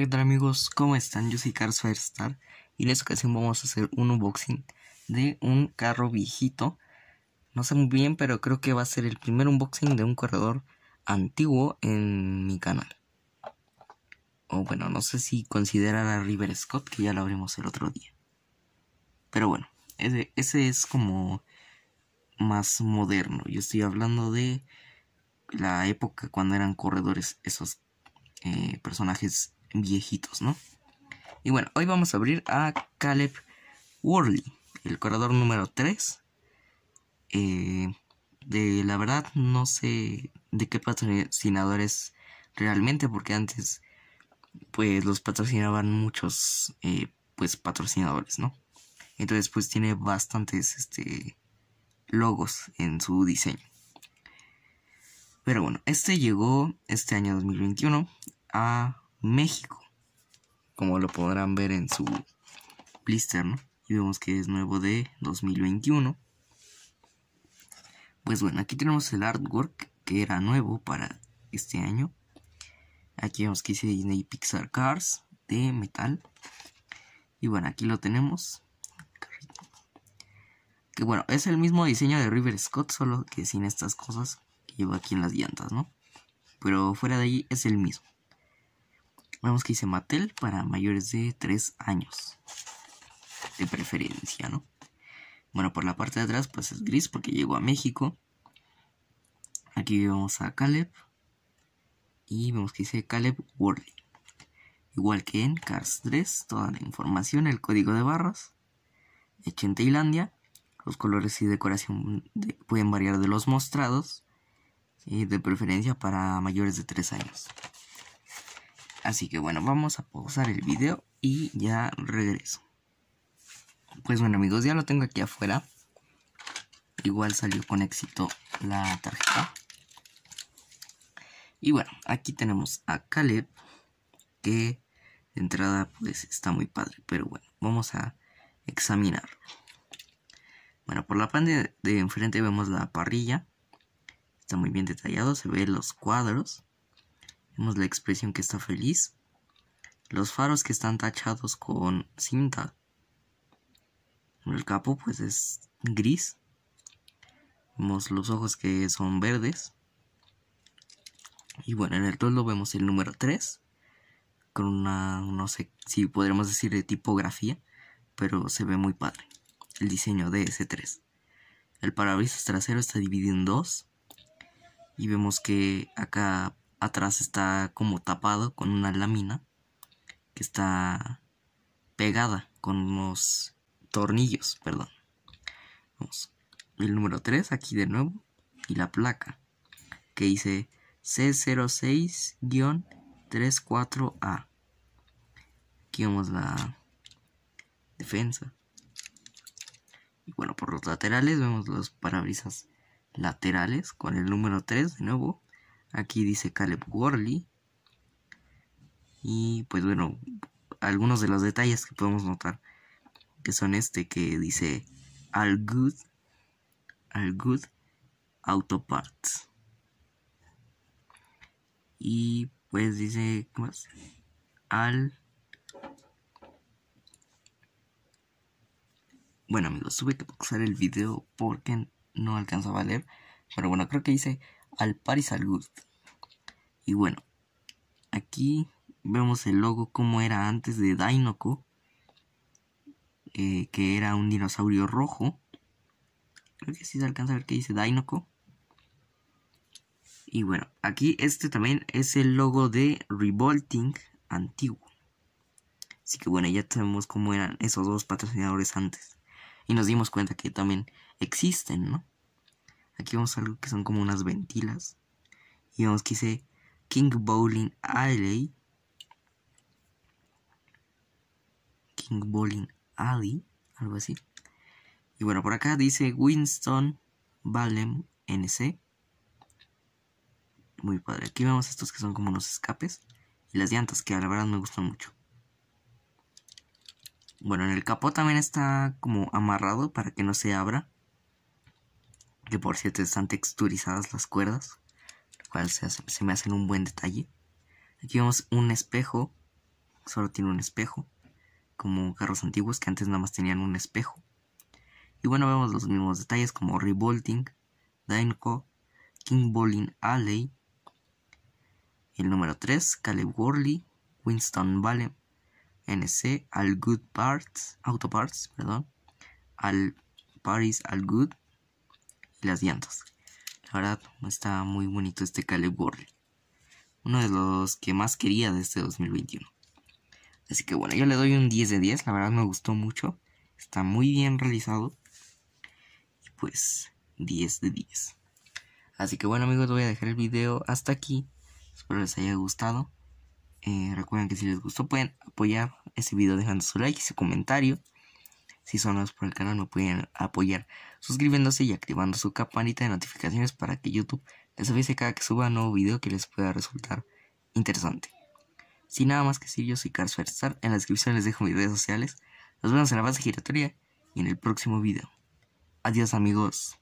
Hola, ¿qué tal amigos? ¿Cómo están? Yo soy Cars Firestar y en esta ocasión vamos a hacer un unboxing de un carro viejito. No sé muy bien, pero creo que va a ser el primer unboxing de un corredor antiguo en mi canal. O bueno, no sé si considerar a River Scott, que ya lo abrimos el otro día. Pero bueno, ese, es como más moderno. Yo estoy hablando de la época cuando eran corredores esos eh, personajes viejitos, ¿no? Y bueno, hoy vamos a abrir a Caleb Worley, el corredor número 3. Eh, de la verdad no sé de qué patrocinadores realmente, porque antes pues los patrocinaban muchos eh, pues patrocinadores, ¿no? Entonces pues tiene bastantes este logos en su diseño. Pero bueno, este llegó este año 2021 a México. Como lo podrán ver en su blister, ¿no? Y vemos que es nuevo de 2021. Pues bueno, aquí tenemos el artwork que era nuevo para este año. Aquí vemos que dice Disney Pixar Cars de metal. Y bueno, aquí lo tenemos. Que bueno, es el mismo diseño de River Scott, solo que sin estas cosas que lleva aquí en las llantas, ¿no? Pero fuera de allí es el mismo. Vemos que dice Mattel para mayores de 3 años. De preferencia, ¿no? Bueno, por la parte de atrás pues es gris porque llegó a México. Aquí vemos a Caleb. Y vemos que dice Caleb Worley. Igual que en Cars 3, toda la información, el código de barras. Hecho en Tailandia. Los colores y decoración pueden variar de los mostrados. Y eh, de preferencia para mayores de 3 años. Así que bueno, vamos a pausar el video y ya regreso. Pues bueno amigos, ya lo tengo aquí afuera. Igual salió con éxito la tarjeta. Y bueno, aquí tenemos a Caleb, que de entrada pues está muy padre, pero bueno, vamos a examinar. Bueno, por la parte de enfrente vemos la parrilla. Está muy bien detallado, se ven los cuadros. Vemos la expresión que está feliz. Los faros que están tachados con cinta. El capo pues es gris. Vemos los ojos que son verdes. Y bueno, en el toldo vemos el número 3. Con una, no sé si podremos decir de tipografía. Pero se ve muy padre. El diseño de ese 3. El parabrisas trasero está dividido en dos. Y vemos que acá atrás está como tapado con una lámina que está pegada con unos tornillos, perdón. El número 3 aquí de nuevo y la placa que dice C06-34A. Aquí vemos la defensa. Y bueno, por los laterales vemos los parabrisas laterales con el número 3 de nuevo Aquí dice Caleb Worley. Y pues bueno, algunos de los detalles que podemos notar. Que son este que dice Algood. Good. Good Auto Parts. Y pues dice, ¿Qué Al... Bueno amigos, tuve que pausar el video porque no alcanzaba a leer. Pero bueno, creo que dice al Paris al Y bueno, aquí vemos el logo como era antes de Dainoco eh, que era un dinosaurio rojo. Creo que sí se alcanza a ver que dice Dainoco Y bueno, aquí este también es el logo de Revolting antiguo. Así que bueno, ya tenemos cómo eran esos dos patrocinadores antes. Y nos dimos cuenta que también existen, ¿no? Aquí vemos algo que son como unas ventilas. Y vemos que dice King Bowling Alley. King Bowling Alley, algo así. Y bueno, por acá dice Winston Valem NC. Muy padre. Aquí vemos estos que son como unos escapes. Y las llantas, que la verdad me gustan mucho. Bueno, en el capó también está como amarrado para que no se abra que por cierto están texturizadas las cuerdas, lo cual se, me hacen un buen detalle. Aquí vemos un espejo, solo tiene un espejo, como carros antiguos que antes nada más tenían un espejo. Y bueno, vemos los mismos detalles como Revolting, Dainco, King Bowling Alley, el número 3, Caleb Worley, Winston Vale, NC, Al Good Parts, Auto Parts, perdón, Al Paris Al Good, las llantas. La verdad, está muy bonito este Caleb Uno de los que más quería de este 2021. Así que bueno, yo le doy un 10 de 10. La verdad me gustó mucho. Está muy bien realizado. Y pues, 10 de 10. Así que bueno amigos, voy a dejar el video hasta aquí. Espero les haya gustado. Eh, recuerden que si les gustó pueden apoyar ese video dejando su like y su comentario. Si son nuevos por el canal me pueden apoyar suscribiéndose y activando su campanita de notificaciones para que YouTube les avise cada que suba un nuevo video que les pueda resultar interesante. Sin nada más que decir, yo soy Carlos En la descripción les dejo mis redes sociales. Nos vemos en la base giratoria y en el próximo video. Adiós amigos.